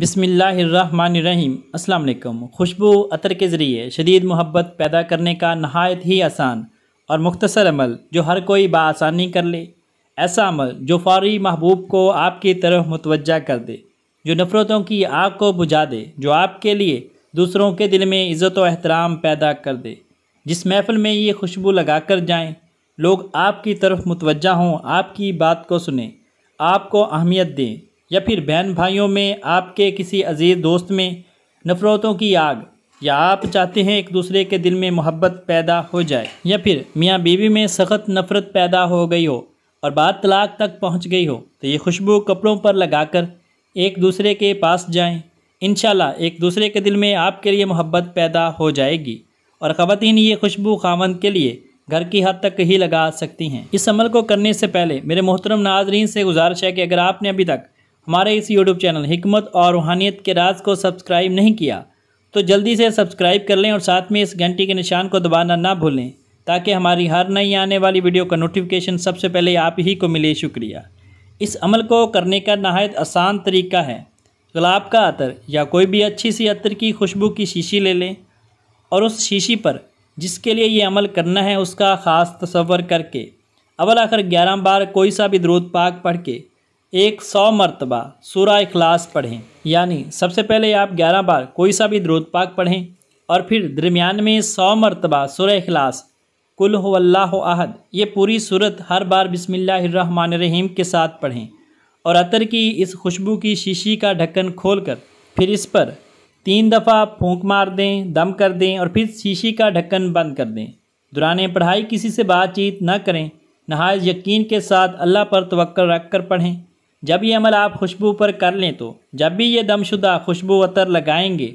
बिसमीम् अल्लाम खुशबू अतर के ज़रिए शदीद मोहब्बत पैदा करने का नहायत ही आसान और मुख्तसर अमल जो हर कोई बासानी कर ले ऐसा अमल जो फौरी महबूब को आपकी तरफ मुतवजा कर दे जो नफ़रतों की आग को बुझा दे जो आपके लिए दूसरों के दिल में इज़्ज़त व एहतराम पैदा कर दे जिस महफ़ल में ये खुशबू लगा कर जाएँ लोग आपकी तरफ मुतवजा हों आपकी बात को सुने आपको अहमियत दें या फिर बहन भाइयों में आपके किसी अजीज़ दोस्त में नफ़रतों की आग या आप चाहते हैं एक दूसरे के दिल में मोहब्बत पैदा हो जाए या फिर मियाँ बीवी में सख्त नफ़रत पैदा हो गई हो और बात तलाक तक पहुँच गई हो तो ये खुशबू कपड़ों पर लगाकर एक दूसरे के पास जाएं इन एक दूसरे के दिल में आपके लिए मोहब्बत पैदा हो जाएगी और ख़वान ये खुशबू खावन के लिए घर की हद तक ही लगा सकती हैं इस अमल को करने से पहले मेरे मोहतरम नाजरीन से गुजारिश है कि अगर आपने अभी तक हमारे इस यूट्यूब चैनल हमत और रूहानियत के राज को सब्सक्राइब नहीं किया तो जल्दी से सब्सक्राइब कर लें और साथ में इस घंटी के निशान को दबाना ना भूलें ताकि हमारी हर नई आने वाली वीडियो का नोटिफिकेशन सबसे पहले आप ही को मिले शुक्रिया इस अमल को करने का नहायत आसान तरीका है गुलाब का अतर या कोई भी अच्छी सी अतर की खुशबू की शीशी ले लें और उस शीशी पर जिसके लिए ये अमल करना है उसका ख़ास तस्वर करके अवल आखिर ग्यारह बार कोई सा भी द्रोद पाक पढ़ के एक सौ मरतबा सूरा इखलास पढ़ें यानी सबसे पहले आप ग्यारह बार कोई सा भी द्रोत पाक पढ़ें और फिर दरमियान में सौ मरतबा सूर अखलास कुल अहद ये पूरी सूरत हर बार रहीम के साथ पढ़ें और अतर की इस खुशबू की शीशी का ढक्कन खोलकर फिर इस पर तीन दफ़ा फूंक मार दें दम कर दें और फिर शीशी का ढक्कन बंद कर दें दुरान पढ़ाई किसी से बातचीत न करें नहाय यकीन के साथ अल्लाह पर तवक्ल रख कर पढ़ें जब ये अमल आप खुशबू पर कर लें तो जब भी ये दमशुदा खुशबू अतर लगाएंगे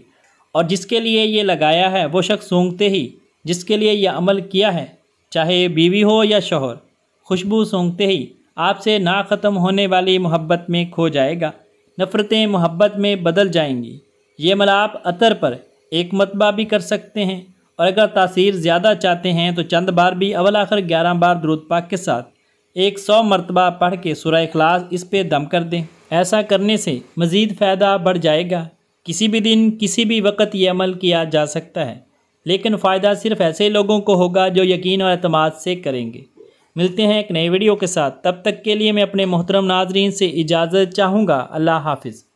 और जिसके लिए ये लगाया है वो शख्स सूंघते ही जिसके लिए यह अमल किया है चाहे बीवी हो या शोहर खुशबू सूंघते ही आपसे ना ख़त्म होने वाली मोहब्बत में खो जाएगा नफ़रतें मोहब्बत में बदल जाएंगी ये अमल आप अतर पर एक मतबा भी कर सकते हैं और अगर तासीर ज़्यादा चाहते हैं तो चंद बार भी अवल आखिर ग्यारह बार द्रुत पाक के साथ एक सौ मरतबा पढ़ के सुरह इखलास इस पे दम कर दें ऐसा करने से मज़ीद फ़ायदा बढ़ जाएगा किसी भी दिन किसी भी वक्त ये अमल किया जा सकता है लेकिन फ़ायदा सिर्फ ऐसे लोगों को होगा जो यकीन और अतमाद से करेंगे मिलते हैं एक नए वीडियो के साथ तब तक के लिए मैं अपने मोहतरम नाजरीन से इजाज़त चाहूँगा अल्लाह हाफिज़